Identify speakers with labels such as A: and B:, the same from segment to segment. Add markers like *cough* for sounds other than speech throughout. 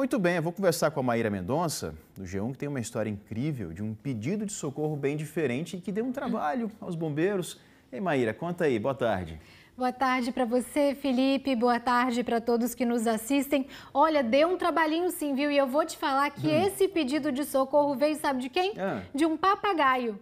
A: Muito bem, eu vou conversar com a Maíra Mendonça, do G1, que tem uma história incrível de um pedido de socorro bem diferente e que deu um trabalho aos bombeiros. Ei, Maíra, conta aí, boa tarde. Boa tarde.
B: Boa tarde para você, Felipe. Boa tarde para todos que nos assistem. Olha, deu um trabalhinho sim, viu? E eu vou te falar que hum. esse pedido de socorro veio, sabe de quem? Ah. De um papagaio.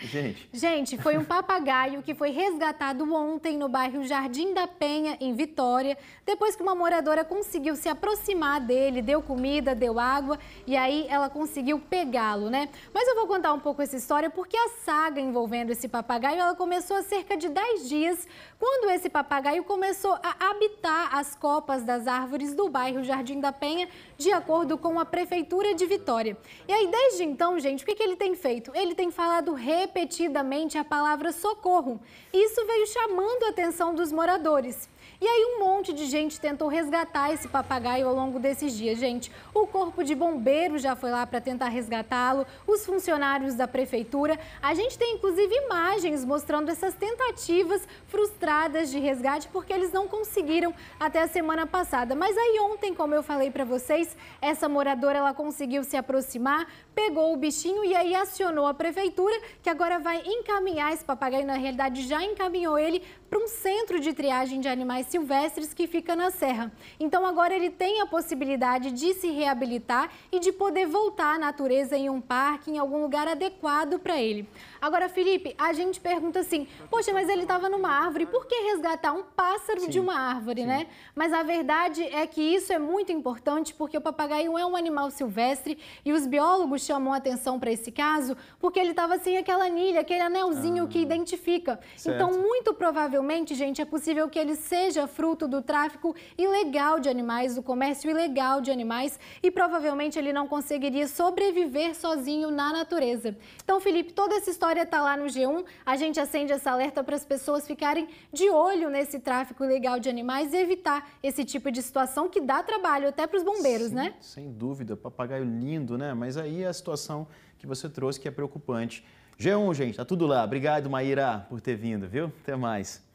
B: Gente. *laughs* Gente, foi um papagaio que foi resgatado ontem no bairro Jardim da Penha, em Vitória, depois que uma moradora conseguiu se aproximar dele, deu comida, deu água e aí ela conseguiu pegá-lo, né? Mas eu vou contar um pouco essa história porque a saga envolvendo esse papagaio, ela começou há cerca de 10 dias, quando esse papagaio começou a habitar as copas das árvores do bairro Jardim da Penha, de acordo com a Prefeitura de Vitória. E aí, desde então, gente, o que, que ele tem feito? Ele tem falado repetidamente a palavra socorro. Isso veio chamando a atenção dos moradores. E aí um monte de gente tentou resgatar esse papagaio ao longo desses dias, gente. O corpo de bombeiros já foi lá para tentar resgatá-lo, os funcionários da prefeitura. A gente tem inclusive imagens mostrando essas tentativas frustradas de resgate porque eles não conseguiram até a semana passada. Mas aí ontem, como eu falei para vocês, essa moradora ela conseguiu se aproximar, pegou o bichinho e aí acionou a prefeitura, que agora vai encaminhar esse papagaio, na realidade já encaminhou ele para um centro de triagem de animais silvestres que fica na serra. Então agora ele tem a possibilidade de se reabilitar e de poder voltar à natureza em um parque, em algum lugar adequado para ele. Agora, Felipe, a gente pergunta assim: poxa, mas ele estava numa árvore, por que resgatar um pássaro sim, de uma árvore, sim. né? Mas a verdade é que isso é muito importante porque o papagaio é um animal silvestre e os biólogos chamam atenção para esse caso porque ele estava sem aquela anilha, aquele anelzinho ah, que identifica. Então, certo. Então, muito provavelmente, gente, é possível que ele seja seja fruto do tráfico ilegal de animais, do comércio ilegal de animais e provavelmente ele não conseguiria sobreviver sozinho na natureza. Então, Felipe, toda essa história está lá no G1. A gente acende essa alerta para as pessoas ficarem de olho nesse tráfico ilegal de animais e evitar esse tipo de situação que dá trabalho até para os bombeiros, Sim,
A: né? Sem dúvida, papagaio lindo, né? Mas aí é a situação que você trouxe que é preocupante. G1, gente, tá tudo lá. Obrigado, Maíra, por ter vindo, viu? Até mais.